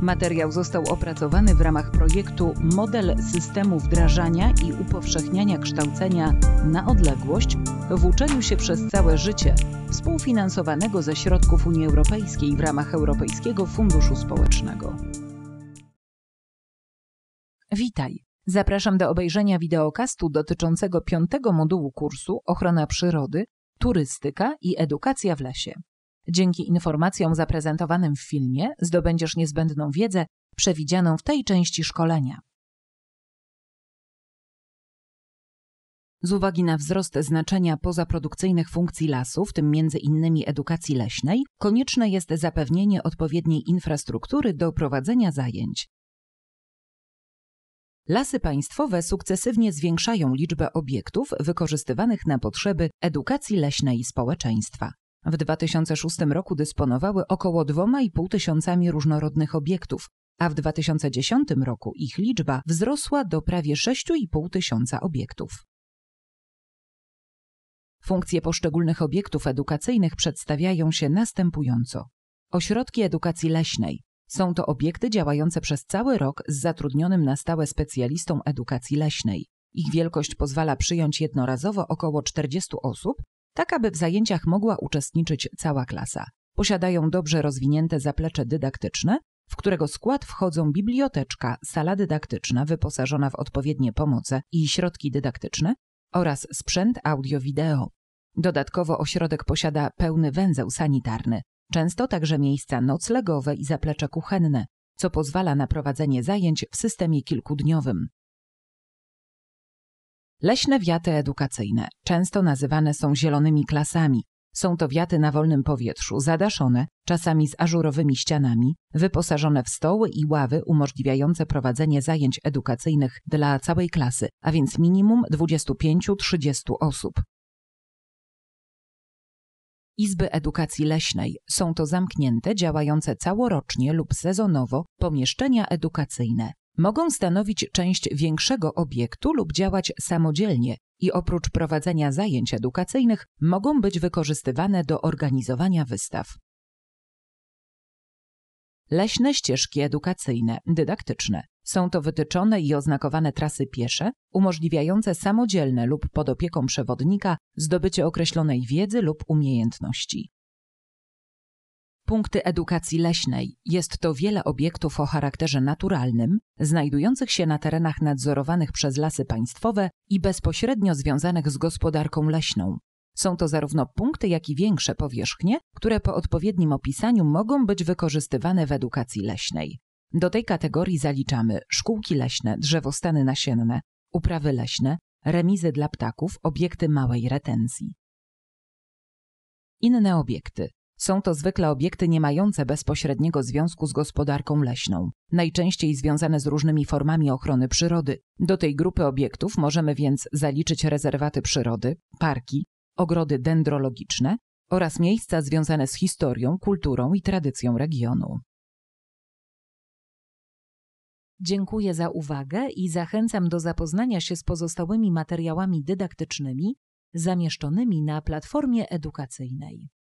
Materiał został opracowany w ramach projektu Model systemu wdrażania i upowszechniania kształcenia na odległość w uczeniu się przez całe życie, współfinansowanego ze środków Unii Europejskiej w ramach Europejskiego Funduszu Społecznego. Witaj. Zapraszam do obejrzenia wideokastu dotyczącego piątego modułu kursu Ochrona przyrody, turystyka i edukacja w lesie. Dzięki informacjom zaprezentowanym w filmie zdobędziesz niezbędną wiedzę przewidzianą w tej części szkolenia. Z uwagi na wzrost znaczenia pozaprodukcyjnych funkcji lasu, w tym m.in. edukacji leśnej, konieczne jest zapewnienie odpowiedniej infrastruktury do prowadzenia zajęć. Lasy państwowe sukcesywnie zwiększają liczbę obiektów wykorzystywanych na potrzeby edukacji leśnej społeczeństwa. W 2006 roku dysponowały około 2,5 tysiącami różnorodnych obiektów, a w 2010 roku ich liczba wzrosła do prawie 6,5 tysiąca obiektów. Funkcje poszczególnych obiektów edukacyjnych przedstawiają się następująco. Ośrodki edukacji leśnej. Są to obiekty działające przez cały rok z zatrudnionym na stałe specjalistą edukacji leśnej. Ich wielkość pozwala przyjąć jednorazowo około 40 osób, tak aby w zajęciach mogła uczestniczyć cała klasa. Posiadają dobrze rozwinięte zaplecze dydaktyczne, w którego skład wchodzą biblioteczka, sala dydaktyczna wyposażona w odpowiednie pomoce i środki dydaktyczne oraz sprzęt audio-wideo. Dodatkowo ośrodek posiada pełny węzeł sanitarny, często także miejsca noclegowe i zaplecze kuchenne, co pozwala na prowadzenie zajęć w systemie kilkudniowym. Leśne wiaty edukacyjne, często nazywane są zielonymi klasami, są to wiaty na wolnym powietrzu, zadaszone, czasami z ażurowymi ścianami, wyposażone w stoły i ławy umożliwiające prowadzenie zajęć edukacyjnych dla całej klasy, a więc minimum 25-30 osób. Izby Edukacji Leśnej są to zamknięte, działające całorocznie lub sezonowo pomieszczenia edukacyjne mogą stanowić część większego obiektu lub działać samodzielnie i oprócz prowadzenia zajęć edukacyjnych mogą być wykorzystywane do organizowania wystaw. Leśne ścieżki edukacyjne, dydaktyczne. Są to wytyczone i oznakowane trasy piesze, umożliwiające samodzielne lub pod opieką przewodnika zdobycie określonej wiedzy lub umiejętności punkty edukacji leśnej. Jest to wiele obiektów o charakterze naturalnym, znajdujących się na terenach nadzorowanych przez lasy państwowe i bezpośrednio związanych z gospodarką leśną. Są to zarówno punkty, jak i większe powierzchnie, które po odpowiednim opisaniu mogą być wykorzystywane w edukacji leśnej. Do tej kategorii zaliczamy szkółki leśne, drzewostany nasienne, uprawy leśne, remizy dla ptaków, obiekty małej retencji. Inne obiekty są to zwykle obiekty nie mające bezpośredniego związku z gospodarką leśną, najczęściej związane z różnymi formami ochrony przyrody. Do tej grupy obiektów możemy więc zaliczyć rezerwaty przyrody, parki, ogrody dendrologiczne oraz miejsca związane z historią, kulturą i tradycją regionu. Dziękuję za uwagę i zachęcam do zapoznania się z pozostałymi materiałami dydaktycznymi zamieszczonymi na platformie edukacyjnej.